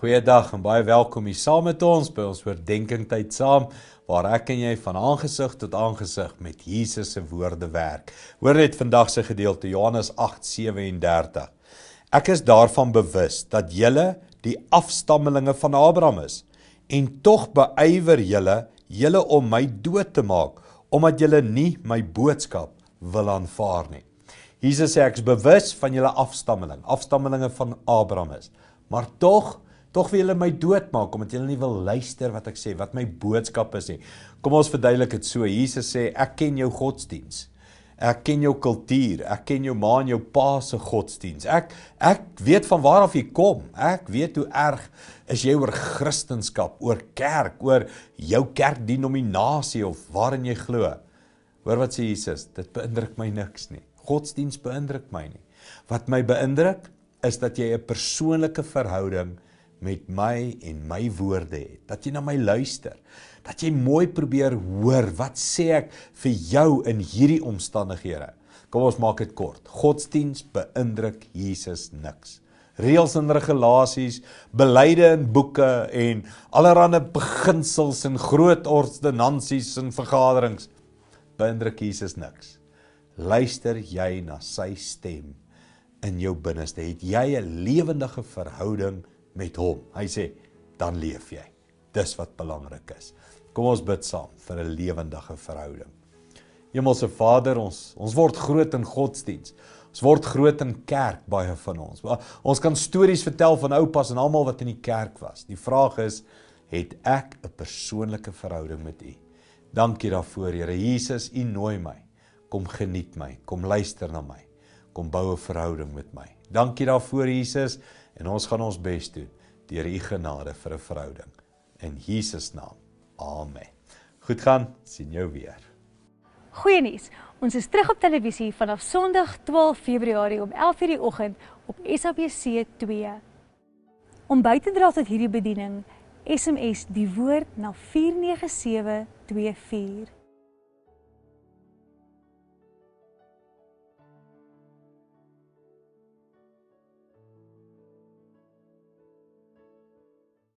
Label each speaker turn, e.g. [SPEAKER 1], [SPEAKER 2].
[SPEAKER 1] Goeiedag en baie welkom hier saam met ons by ons oordeenkingtyd saam waar ek en jy van aangesig tot aangesig met Jesus se woorde werk. Hoor net vandag se gedeelte Johannes 8:37. Ek is daarvan bewus dat julle die afstammelinge van Abraham is en tog beywer julle julle om my dood te maak omdat julle nie my boodskap wil aanvaar nie. Jesus sê ek is bewus van julle afstammeling, afstammelinge van Abraham is, maar tog tog wil hulle my doodmaak omdat hulle nie wil luister wat ek sê, wat my boodskap is nie. Kom ons verduidelik dit so. Jesus sê, ek ken jou godsdiens. Ek ken jou kultuur, ek ken jou ma en jou pa se godsdiens. Ek ek weet van waar af jy kom. Ek weet hoe erg is jy oor kristendom, oor kerk, oor jou kerkdenominasie of waarin jy glo. Hoor wat sê Jesus, dit beïndruk my niks nie. Godsdiens beïndruk my nie. Wat my beïndruk is dat jy 'n persoonlike verhouding met my en my woorde het. Dat jy na my luister. Dat jy mooi probeer hoor wat sê ek vir jou in hierdie omstandighede. Kom ons maak dit kort. Godsdienst beïndruk Jesus niks. Reëls en regulasies, beleide en boeke en allerlei beginsels en groot ordonnansies en vergaderings beïndruk Jesus niks. Luister jy na sy stem in jou binneste, het jy 'n lewendige verhouding met hom. Hy sê dan leef jy. Dis wat belangrik is. Kom ons bid saam vir 'n lewendige verhouding. Hemelse Vader, ons ons word groot in godsdiens. Ons word groot in kerk baie van ons. Ons kan stories vertel van oupas en almal wat in die kerk was. Die vraag is, het ek 'n persoonlike verhouding met U? Dankie daarvoor, Here Jesus, U nooi my. Kom geniet my. Kom luister na my kom bou 'n verhouding met my. Dankie daarvoor Jesus en ons gaan ons bes toe deur u genade vir 'n verhouding in Jesus naam. Amen. Goed gaan, sien jou weer.
[SPEAKER 2] Goeie nuus. Ons is terug op televisie vanaf Sondag 12 Februarie om 11:00 die oggend op SABC 2. Om by te dra tot hierdie bediening, SMS die woord na 49724.